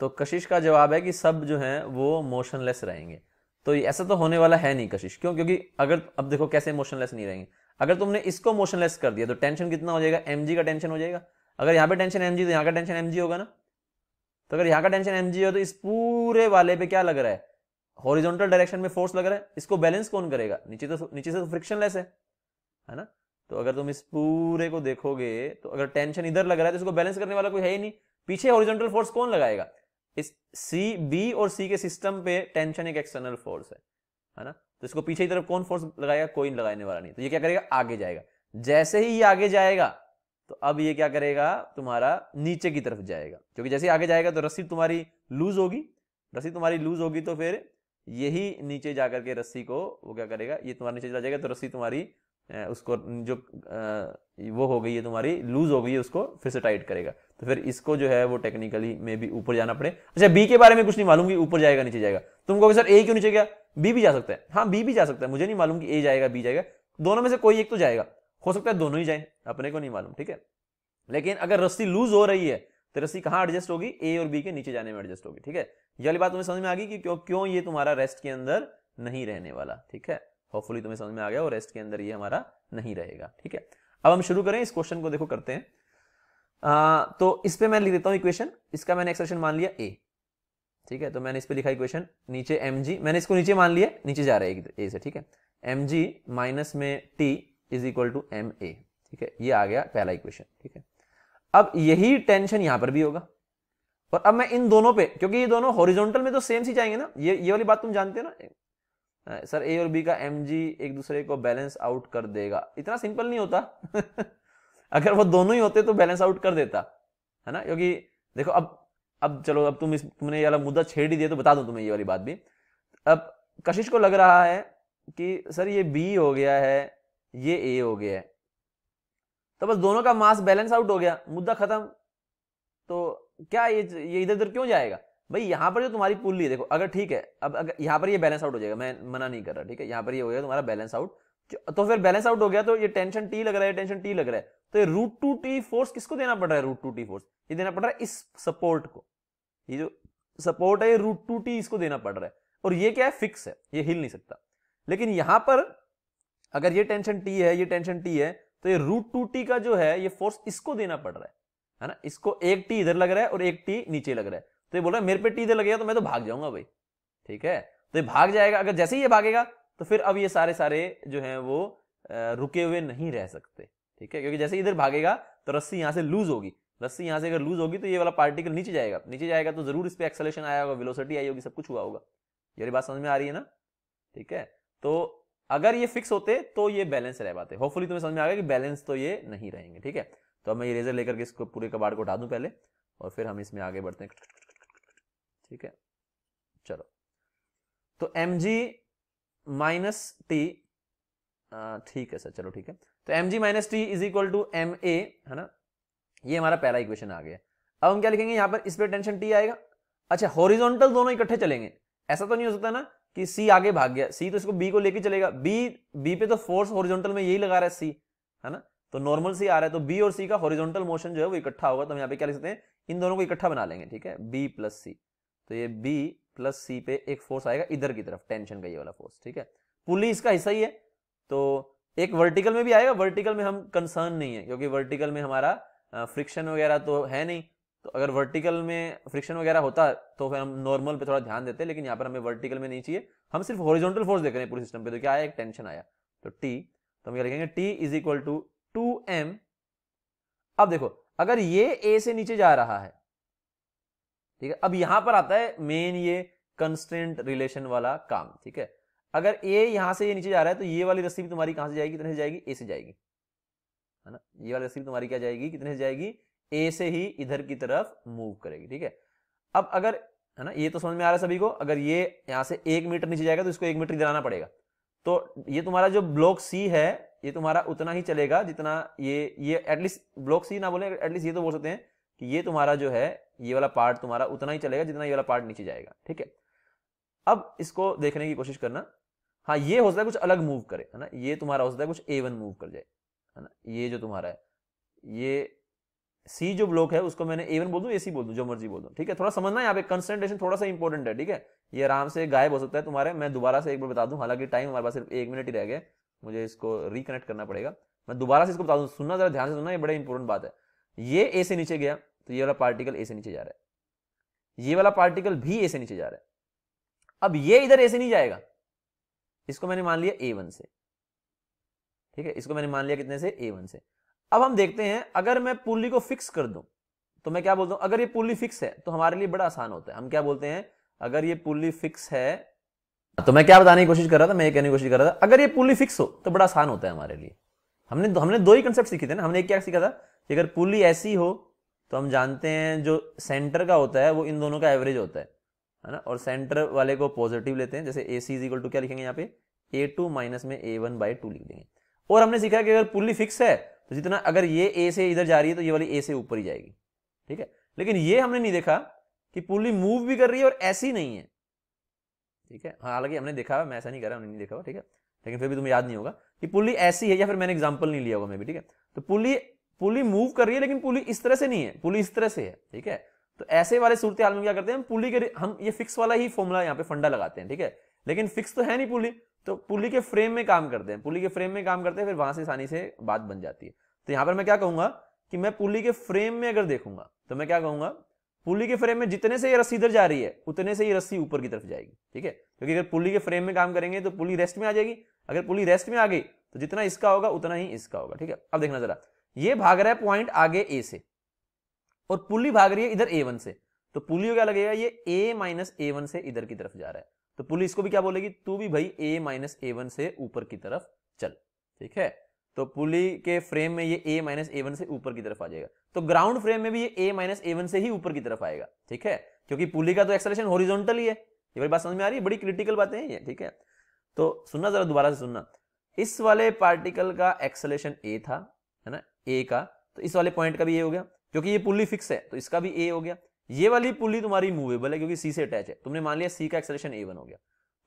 तो कशिश का जवाब है कि सब जो हैं वो मोशनलेस रहेंगे तो ऐसा तो होने वाला है नहीं कशिश क्यों क्योंकि अगर अब देखो कैसे मोशनलेस नहीं रहेंगे अगर तुमने इसको मोशनलेस कर दिया तो टेंशन कितना हो जाएगा एम का टेंशन हो जाएगा अगर यहाँ पे टेंशन एम तो यहाँ का टेंशन एम होगा ना तो अगर यहाँ का टेंशन एम हो तो इस पूरे वाले पे क्या लग रहा है हॉरिजॉन्टल डायरेक्शन में फोर्स लग रहा है इसको बैलेंस कौन करेगा नीचे तो नीचे से तो फ्रिक्शनलेस है है ना तो अगर तुम इस पूरे को देखोगे तो अगर टेंशन इधर लग रहा है तो इसको बैलेंस करने वाला कोई है ही नहीं पीछे हॉरिजॉन्टल फोर्स कौन लगाएगा इस सी बी और सी के सिस्टम पे टेंशन एक एक्सटर्नल फोर्स है है ना तो इसको पीछे की तरफ कौन फोर्स लगाएगा कोई लगाने वाला नहीं तो ये क्या करेगा आगे जाएगा जैसे ही ये आगे जाएगा तो अब ये क्या करेगा तुम्हारा नीचे की तरफ जाएगा क्योंकि जैसे आगे जाएगा तो रस्सी तुम्हारी लूज होगी रस्सी तुम्हारी लूज होगी तो फिर यही नीचे जाकर के रस्सी को वो क्या करेगा ये तुम्हारे नीचे चला जाएगा तो रस्सी तुम्हारी उसको जो वो हो गई है तुम्हारी लूज हो गई है उसको फिर से टाइट करेगा तो फिर इसको जो है वो टेक्निकली मे भी ऊपर जाना पड़े अच्छा बी के बारे में कुछ नहीं मालूम कि ऊपर जाएगा नीचे जाएगा तुम कहोगे सर ए क्यों नीचे गया बी भी जा सकता है हाँ बी भी जा सकता है मुझे नहीं मालूम कि ए जाएगा बी जाएगा दोनों में से कोई एक तो जाएगा हो सकता है दोनों ही जाए अपने को नहीं मालूम ठीक है लेकिन अगर रस्सी लूज हो रही है तो रस्सी कहाँ एडजस्ट होगी ए और बी के नीचे जाने में एडजस्ट होगी ठीक है ये वाली बात तुम्हें समझ में आ गई कि क्यों क्यों ये तुम्हारा रेस्ट के अंदर नहीं रहने वाला ठीक है होपफुली तुम्हें समझ में आ गया और रेस्ट के अंदर ये हमारा नहीं रहेगा ठीक है अब हम शुरू करें इस क्वेश्चन को देखो करते हैं आ, तो इस पर मैं लिख देता हूँ इक्वेशन इसका मैंने एक्सप्रेशन मान लिया ए ठीक है तो मैंने इस पर लिखा इक्वेशन नीचे एम जी मैंने इसको नीचे मान लिया नीचे जा रहा है ए से ठीक है एम जी माइनस में T is equal to M A ठीक है ये आ गया पहला इक्वेशन ठीक है अब यही टेंशन यहां पर भी होगा और अब मैं इन दोनों पे क्योंकि ये दोनों हॉरिजॉन्टल में तो सेम सी जाएंगे ना ये ये वाली बात तुम जानते हो ना सर हाँ, ए और बी का एम जी एक दूसरे को बैलेंस आउट कर देगा इतना सिंपल नहीं होता अगर वो दोनों ही होते तो बैलेंस आउट कर देता है ना क्योंकि देखो अब अब चलो अब तुम इस तुमने ये वाला मुद्दा छेड़ ही दिया तो बता दूं तुम्हें ये वाली बात भी अब कशिश को लग रहा है कि सर ये बी हो गया है ये ए हो गया है तो बस दोनों का मास बैलेंस आउट हो गया मुद्दा खत्म तो क्या ये ये इधर उधर क्यों जाएगा भाई यहाँ पर जो तुम्हारी पुल है देखो अगर ठीक है अब अगर यहाँ पर ये बैलेंस आउट हो जाएगा मैं मना नहीं कर रहा ठीक है यहाँ पर ये हो गया तुम्हारा बैलेंस आउट तो फिर बैलेंस आउट हो गया तो ये टेंशन टी लग रहा है टेंशन टी लग रहा है तो रूट टू टी फोर्स किसको देना पड़ रहा है रूट टू टी फोर्स ये देना पड़ रहा है इस सपोर्ट को ये जो सपोर्ट है ये रूट टू टी इसको देना पड़ रहा है और ये क्या है फिक्स है ये हिल नहीं सकता लेकिन यहां पर अगर ये टेंशन टी है ये टेंशन टी है तो ये रूट टू टी का जो है ये फोर्स इसको देना पड़ रहा है है ना इसको एक टी इधर लग रहा है और एक टी नीचे लग रहा है तो ये बोल रहा है मेरे पे टी इधर लगेगा तो मैं तो भाग जाऊंगा भाई ठीक है तो ये भाग जाएगा अगर जैसे ही ये भागेगा तो फिर अब ये सारे सारे जो है वो रुके हुए नहीं रह सकते ठीक है क्योंकि जैसे इधर भागेगा तो रस्सी यहाँ से लूज होगी रस्सी यहाँ से अगर लूज होगी तो ये वाला पार्टिकल नीचे जाएगा नीचे जाएगा तो जरूर इस पर एक्सलेशन आया होगा विलोसिटी आई होगी सब कुछ हुआ होगा ये बात समझ में आ रही है ना ठीक है तो अगर ये फिक्स होते तो ये बैलेंस रह पाते होपफुली तुम्हें समझ में आ गया कि बैलेंस तो ये नहीं रहेंगे ठीक है तो अब मैं ये रेजर लेकर के इसको पूरे कबाड़ को उठा दूं पहले और फिर हम इसमें आगे बढ़ते हैं ठीक है चलो तो एम जी माइनस टी ठीक है सर चलो ठीक है तो M G minus T is equal to M A है ना ये हमारा पहला इक्वेशन आ गया अब हम क्या लिखेंगे यहां पर इस पर टेंशन टी आएगा अच्छा हॉरिजॉन्टल दोनों इकट्ठे चलेंगे ऐसा तो नहीं हो सकता ना कि सी आगे भाग गया सी तो इसको बी को लेके चलेगा बी बी पे तो फोर्स हॉरिजॉन्टल में यही लगा रहा है सी है ना तो नॉर्मल सी आ रहा है तो बी और सी का हॉरिजॉन्टल मोशन जो है वो इकट्ठा होगा तो हम यहाँ पे क्या लिख सकते हैं इन दोनों को इकट्ठा बना लेंगे ठीक है बी प्लस सी तो ये बी प्लस सी पे एक फोर्स आएगा इधर की तरफ टेंशन का ये वाला फोर्स ठीक है पुली इसका हिस्सा ही है तो एक वर्टिकल में भी आएगा वर्टिकल में हम कंसर्न नहीं है क्योंकि वर्टिकल में हमारा फ्रिक्शन वगैरह तो है नहीं तो अगर वर्टिकल में फ्रिक्शन वगैरह होता तो फिर हम नॉर्मल पे थोड़ा ध्यान देते लेकिन यहाँ पर हमें वर्टिकल में नहीं चाहिए हम सिर्फ हॉरिजॉन्टल फोर्स देख रहे हैं पूरे सिस्टम पे तो क्या आया एक टेंशन आया तो टी तो हम क्या लिखेंगे T is equal to two M अब देखो अगर ये ए से नीचे जा रहा है ठीक है अब यहां पर आता है मेन ये कंस्टेंट रिलेशन वाला काम ठीक है अगर ए यहाँ से ये नीचे जा रहा है तो ये वाली रस्सी भी तुम्हारी कहाँ से जाएगी कितने से जाएगी ए से जाएगी है ना ये वाली रस्सी तुम्हारी क्या जाएगी कितने से जाएगी ए से ही इधर की तरफ मूव करेगी ठीक है अब अगर है ना ये तो समझ में आ रहा है सभी को अगर ये यहाँ से एक मीटर नीचे जाएगा तो इसको एक मीटर इधर आना पड़ेगा तो ये तुम्हारा जो ब्लॉक सी है ये तुम्हारा उतना ही चलेगा जितना ये ये एटलीस्ट ब्लॉक सी ना बोले एटलीस्ट ये तो बोल सकते हैं कि ये तुम्हारा जो है ये वाला पार्ट तुम्हारा उतना ही चलेगा जितना ये वाला पार्ट नीचे जाएगा ठीक है अब इसको देखने की कोशिश करना हाँ ये हो सकता है कुछ अलग मूव करे है ना ये तुम्हारा हो सकता है कुछ ए वन मूव कर जाए है ना ये जो तुम्हारा है ये सी जो ब्लॉक है उसको मैंने ए वन बोल दूं ए सी बोल दूं जो मर्जी बोल दूं ठीक है थोड़ा समझना यहाँ पे कंसेंट्रेशन थोड़ा सा इंपॉर्टेंट है ठीक है ये आराम से गायब हो सकता है तुम्हारे मैं दोबारा से एक बार बता दूं हालांकि टाइम हमारे पास सिर्फ एक मिनट ही रह गया मुझे इसको रिकनेक्ट करना पड़ेगा मैं दोबारा से इसको बता दूं सुनना जरा ध्यान से सुनना ये बड़ा इंपॉर्टेंट बात है ये ए से नीचे गया तो ये वाला पार्टिकल ए से नीचे जा रहा है ये वाला पार्टिकल भी ए से नीचे जा रहा है अब ये इधर ए से नहीं जाएगा इसको मैंने मान लिया ए वन से ठीक है इसको मैंने मान लिया कितने से ए वन से अब हम देखते हैं अगर मैं पुल्ली को फिक्स कर दूं तो मैं क्या बोलता हूं अगर ये पुल्ली फिक्स है तो हमारे लिए बड़ा आसान होता है हम क्या बोलते हैं अगर ये पुल्ली फिक्स है तो मैं क्या बताने की कोशिश कर रहा था मैं ये कहने की कोशिश कर रहा था अगर ये पुली फिक्स हो तो बड़ा आसान होता है हमारे लिए हमने हमने दो ही कंसेप्ट सीखे थे ना हमने क्या सीखा था कि अगर पुली ऐसी हो तो हम जानते हैं जो सेंटर का होता है वो इन दोनों का एवरेज होता है है ना और सेंटर वाले को पॉजिटिव लेते हैं जैसे A C is equal to क्या लिखेंगे यहाँ पे ए टू माइनस में ए वन बाई टू लिख देंगे और हमने सीखा कि अगर पुली फिक्स है तो जितना अगर ये ए से इधर जा रही है तो ये वाली ए से ऊपर ही जाएगी ठीक है लेकिन ये हमने नहीं देखा कि पुली मूव भी कर रही है और ऐसी नहीं है ठीक है हाँ, हालांकि हमने देखा मैं ऐसा नहीं कर रहा हमने नहीं देखा ठीक है लेकिन फिर भी तुम्हें याद नहीं होगा कि पुली ऐसी है या फिर मैंने एग्जाम्पल नहीं लिया होगा मैं भी ठीक है तो पुली पुली मूव कर रही है लेकिन पुली इस तरह से नहीं है पुली इस तरह से है ठीक है तो ऐसे वाले सूरत हाल में क्या करते हैं पुली के हम ये फिक्स वाला ही फॉर्मूला यहाँ पे फंडा लगाते हैं ठीक है लेकिन फिक्स तो है नहीं पुली तो पुली के फ्रेम में काम करते हैं पुली के फ्रेम में काम करते हैं फिर वहां से आसानी से बात बन जाती है तो यहाँ पर मैं क्या कहूंगा कि मैं पुली के फ्रेम में अगर देखूंगा तो मैं क्या कहूंगा पुली के फ्रेम में जितने से ये रस्सी इधर जा रही है उतने से ये रस्सी ऊपर की तरफ जाएगी ठीक है क्योंकि अगर पुली के फ्रेम में काम करेंगे तो पुली रेस्ट में आ जाएगी अगर पुली रेस्ट में आ गई तो जितना इसका होगा उतना ही इसका होगा ठीक है अब देखना जरा ये भाग रहा है पॉइंट आगे ए से और पुली भाग रही है इधर ए वन से तो पुली को क्या लगेगा ये ए माइनस ए वन से इधर की तरफ जा रहा है तो पुली इसको भी क्या बोलेगी तू भी भाई ए माइनस ए वन से ऊपर की तरफ चल ठीक है तो पुली के फ्रेम में ये ए माइनस ए वन से ऊपर की तरफ आ जाएगा तो ग्राउंड फ्रेम में भी ये ए माइनस ए वन से ही ऊपर की तरफ आएगा ठीक है क्योंकि पुली का तो एक्सलेशन होरिजोनटल ही है ये बड़ी बात समझ में आ रही है बड़ी क्रिटिकल बातें हैं ये ठीक है तो सुनना जरा दोबारा से सुनना इस वाले पार्टिकल का एक्सलेशन ए था है ना ए का तो इस वाले पॉइंट का भी ये हो गया क्योंकि ये पुल्ली फिक्स है तो इसका भी ए हो गया ये वाली पुल्ली तुम्हारी मूवेबल है क्योंकि सी से अटैच है तुमने मान लिया सी का एक्सलेशन ए वन हो गया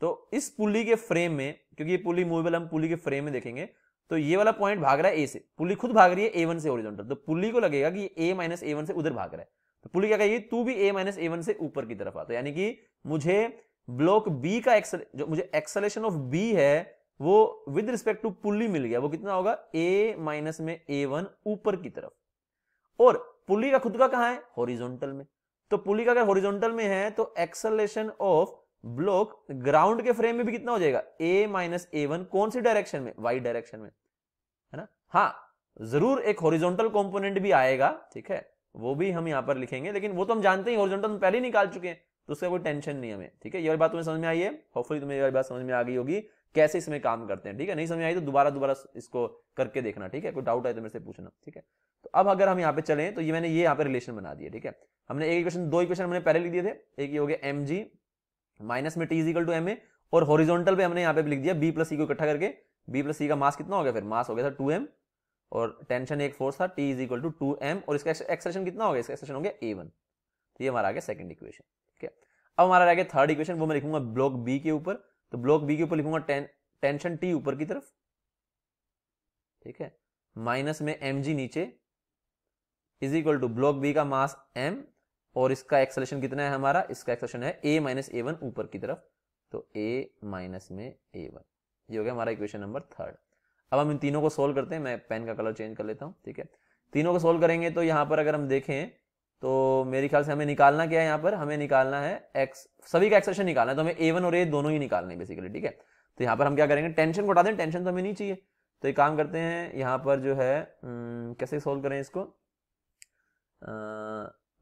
तो इस पुल्ली के फ्रेम में क्योंकि ये पुल्ली मूवेबल हम पुल्ली के फ्रेम में देखेंगे तो ये वाला पॉइंट भाग रहा है ए से पुल्ली खुद भाग रही है ए वन से ओरिजेंटल तो पुल्ली को लगेगा कि ए माइनस ए वन से उधर भाग रहा है तो पुल्ली क्या कहेगी तू भी ए माइनस ए वन से ऊपर की तरफ आता तो यानी कि मुझे ब्लॉक बी का एक्सल जो मुझे एक्सलेशन ऑफ बी है वो विद रिस्पेक्ट टू पुल्ली मिल गया वो कितना होगा ए माइनस में ए वन ऊपर की तरफ और पुली का खुद का कहा है हॉरिजॉन्टल में तो पुली का अगर हॉरिजॉन्टल में है तो एक्सलेशन ऑफ ब्लॉक ग्राउंड के फ्रेम में भी कितना हो जाएगा ए माइनस ए वन कौन सी डायरेक्शन में वाई डायरेक्शन में है ना हाँ जरूर एक हॉरिजॉन्टल कंपोनेंट भी आएगा ठीक है वो भी हम यहां पर लिखेंगे लेकिन वो तो हम जानते ही हॉरिजॉन्टल हम पहले निकाल चुके हैं तो उसका कोई टेंशन नहीं हमें ठीक है ये बात तुम्हें समझ में आई है होपफुली तुम्हें ये बात समझ में आ गई होगी कैसे इसमें काम करते हैं ठीक है नहीं समझ आई तो दोबारा दोबारा इसको करके देखना ठीक है कोई डाउट आए तो मेरे से पूछना ठीक है तो अब अगर हम यहाँ पे चले तो ये मैंने ये यहाँ पे रिलेशन बना दिया ठीक है हमने एक इक्वेशन दो इक्वेशन हमने पहले लिख दिए थे एक ये हो गया एम जी माइनस में T is equal to M A और हॉरिजॉन्टल पे हमने यहाँ पे लिख दिया बी प्लस सी को इकट्ठा करके बी प्लस सी का मास कितना हो गया फिर मास हो गया था टू एम और टेंशन एक फोर्स था T is equal to two M और इसका एक्सेशन कितना हो गया इसका एक्सेशन हो गया ए वन तो ये हमारा आ गया सेकंड इक्वेशन ठीक है अब हमारा आ गया थर्ड इक्वेशन वो मैं लिखूंगा ब्लॉक बी के ऊपर तो ब्लॉक बी के ऊपर लिखूंगा टेंशन टी ऊपर की तरफ ठीक है माइनस में एम जी नीचे is equal to block B का मास एम और इसका एक्सलेशन कितना है हमारा इसका एक्सलेशन है ए माइनस ए वन ऊपर की तरफ तो ए माइनस में ए वन ये हो गया हमारा इक्वेशन नंबर थर्ड अब हम इन तीनों को सोल्व करते हैं मैं पेन का कलर चेंज कर लेता हूं ठीक है तीनों को सोल्व करेंगे तो यहां पर अगर हम देखें तो मेरे ख्याल से हमें निकालना क्या है यहाँ पर हमें निकालना है एक्स सभी का एक्सेशन निकालना है तो हमें ए वन और ए दोनों ही निकालने बेसिकली ठीक है तो यहाँ पर हम क्या करेंगे टेंशन को उठा दें टेंशन तो हमें नहीं चाहिए तो एक काम करते हैं यहाँ पर जो है हम्म, कैसे सोल्व करें इसको आ,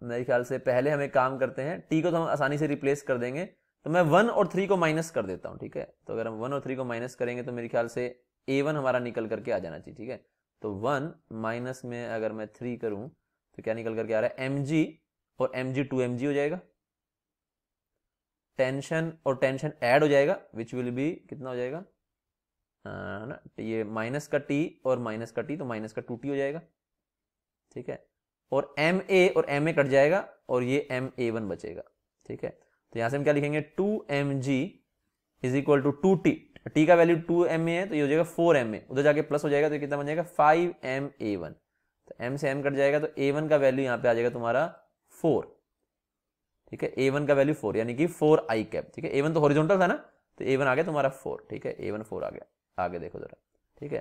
मेरे ख्याल से पहले हम एक काम करते हैं टी को तो हम आसानी से रिप्लेस कर देंगे तो मैं वन और थ्री को माइनस कर देता हूँ ठीक है तो अगर हम वन और थ्री को माइनस करेंगे तो मेरे ख्याल से ए वन हमारा निकल करके आ जाना चाहिए ठीक है तो वन माइनस में अगर मैं थ्री करूँ तो क्या निकल करके आ रहा है एम जी और M G two M G हो जाएगा टेंशन और टेंशन ऐड हो जाएगा विच विल बी कितना हो जाएगा हाँ, ना तो ये माइनस का टी और माइनस का टी तो माइनस का टू टी हो जाएगा ठीक है और एम ए और एम ए कट जाएगा और ये एम ए वन बचेगा ठीक है तो यहां से हम क्या लिखेंगे two M G is equal to two T T का वैल्यू टू एम ए है तो ये हो जाएगा फोर एम ए उधर जाके प्लस हो जाएगा तो कितना बन जाएगा फाइव एम ए वन तो एम से एम कट जाएगा तो वन का वैल्यू यहां पे आ जाएगा तुम्हारा फोर ठीक है वन का वैल्यू फोर यानी कि फोर आई कैप ठीक है वन तो हॉरिजॉन्टल था ना तो वन आ गया तुम्हारा फोर ठीक है वन फोर आ गया आगे देखो जरा ठीक है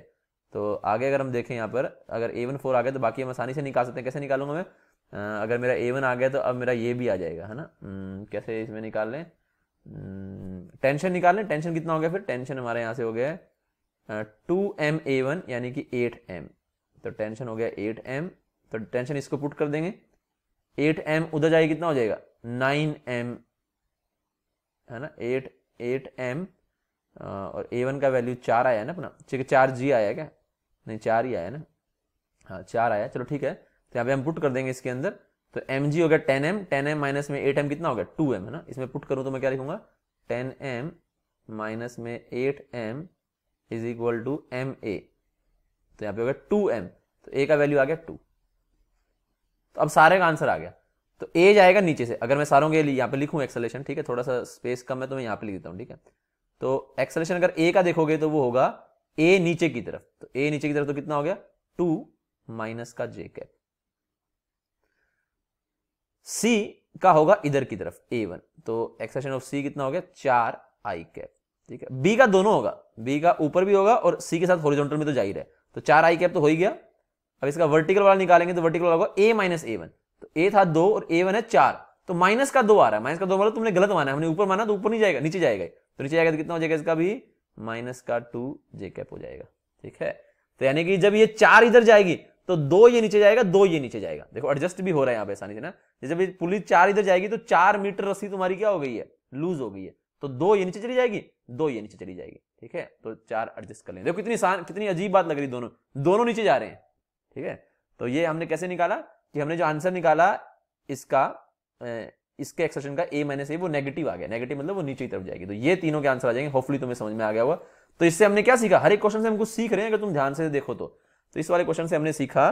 तो आगे अगर हम देखें यहाँ पर अगर ए वन फोर आ गया तो बाकी हम आसानी से निकाल सकते हैं कैसे निकालूंगा मैं अगर मेरा ए वन आ गया तो अब मेरा ये भी आ जाएगा है ना हम्म, कैसे इसमें निकाल लें टेंशन हम्म, निकाल लें टेंशन कितना हो गया फिर टेंशन हमारे यहाँ से हो गया टू एम ए वन यानी कि एट एम तो टेंशन हो गया एट एम तो टेंशन इसको पुट कर देंगे एट एम उधर जाएगी कितना हो जाएगा नाइन एम है ना एट एट एम और ए वन का वैल्यू चार आया ना अपना ठीक है चार जी आया क्या नहीं चार ही आया ना हाँ चार आया चलो ठीक है तो यहाँ पे हम पुट कर देंगे इसके अंदर तो एम जी हो गया ten M ten M minus में एट एम कितना हो गया टू एम है ना इसमें पुट करूँ तो मैं क्या लिखूंगा टेन एम माइनस में eight M is equal to M A तो यहाँ पे हो गया टू एम तो ए का वैल्यू आ गया टू तो अब सारे का आंसर आ गया तो ए जाएगा नीचे से अगर मैं सारों के लिए यहाँ पे लिखूँ एक्सलेशन ठीक है थोड़ा सा स्पेस कम है तो मैं यहाँ पे लिख देता हूँ ठीक है तो एक्सलेशन अगर ए का देखोगे तो वो होगा ए नीचे की तरफ तो ए नीचे की तरफ तो कितना हो गया टू माइनस का जे कैप सी का होगा इधर की तरफ ए वन तो एक्सलेशन ऑफ सी कितना हो गया चार आई कैप ठीक है बी का दोनों होगा बी का ऊपर भी होगा और सी के साथ हॉरिजॉन्टल में तो जाहिर है तो चार आई कैप तो हो ही गया अब इसका वर्टिकल वाला निकालेंगे तो वर्टिकल वाला ए माइनस ए वन तो ए था दो और ए वन है चार तो माइनस का दो आ रहा है माइनस का दो मतलब तुमने गलत माना हमने ऊपर माना तो ऊपर नहीं जाएगा नीचे जाएगा तो नीचे जाएगा तो कितना हो जाएगा इसका भी माइनस का टू जे कैप हो जाएगा ठीक है तो यानी कि जब ये चार इधर जाएगी तो दो ये नीचे जाएगा दो ये नीचे जाएगा देखो एडजस्ट भी हो रहा है यहाँ पे आसानी से ना जब ये पुलिस चार इधर जाएगी तो चार मीटर रस्सी तुम्हारी क्या हो गई है लूज हो गई है तो दो ये नीचे चली जाएगी दो ये नीचे चली जाएगी ठीक है तो चार एडजस्ट कर लेंगे देखो कितनी आसान कितनी अजीब बात लग रही दोनों दोनों नीचे जा रहे हैं ठीक है तो ये हमने कैसे निकाला कि हमने जो आंसर निकाला इसका इसके एक्सप्रेशन का ए माइनस ए वो नेगेटिव आ गया नेगेटिव मतलब वो नीचे की तरफ जाएगी तो ये तीनों के आंसर आ जाएंगे होपफुली तुम्हें समझ में आ गया हुआ तो इससे हमने क्या सीखा हर एक क्वेश्चन से हम कुछ सीख रहे हैं अगर तुम ध्यान से देखो तो, तो इस वाले क्वेश्चन से हमने सीखा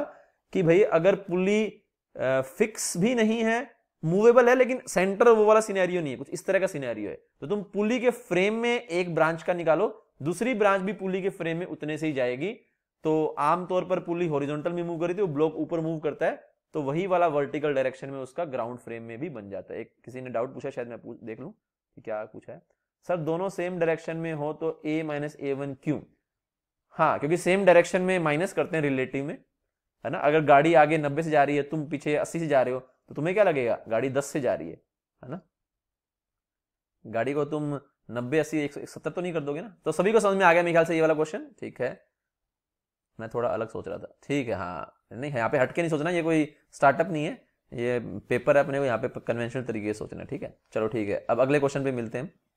कि भाई अगर पुली फिक्स भी नहीं है मूवेबल है लेकिन सेंटर वो वाला सीनेरियो नहीं है कुछ इस तरह का सीनेरियो है तो तुम पुली के फ्रेम में एक ब्रांच का निकालो दूसरी ब्रांच भी पुली के फ्रेम में उतने से ही जाएगी तो आमतौर पर पुली हॉरिजॉन्टल में मूव करी थी वो ब्लॉक ऊपर मूव करता है तो वही वाला वर्टिकल डायरेक्शन में उसका ग्राउंड फ्रेम में भी बन जाता है एक किसी ने डाउट पूछा शायद मैं पूछ देख लूँ कि क्या पूछा है सर दोनों सेम डायरेक्शन में हो तो ए माइनस ए वन क्यों हाँ क्योंकि सेम डायरेक्शन में माइनस करते हैं रिलेटिव में है ना अगर गाड़ी आगे नब्बे से जा रही है तुम पीछे अस्सी से जा रहे हो तो तुम्हें क्या लगेगा गाड़ी दस से जा रही है है ना गाड़ी को तुम नब्बे अस्सी एक, सौ सत्तर तो नहीं कर दोगे ना तो सभी को समझ में आ गया मेरे ख्याल से ये वाला क्वेश्चन ठीक है मैं थोड़ा अलग सोच रहा था ठीक है हाँ नहीं यहाँ पे हटके नहीं सोचना ये कोई स्टार्टअप नहीं है ये पेपर है अपने को यहाँ पे कन्वेंशनल तरीके से सोचना ठीक है चलो ठीक है अब अगले क्वेश्चन पे मिलते हैं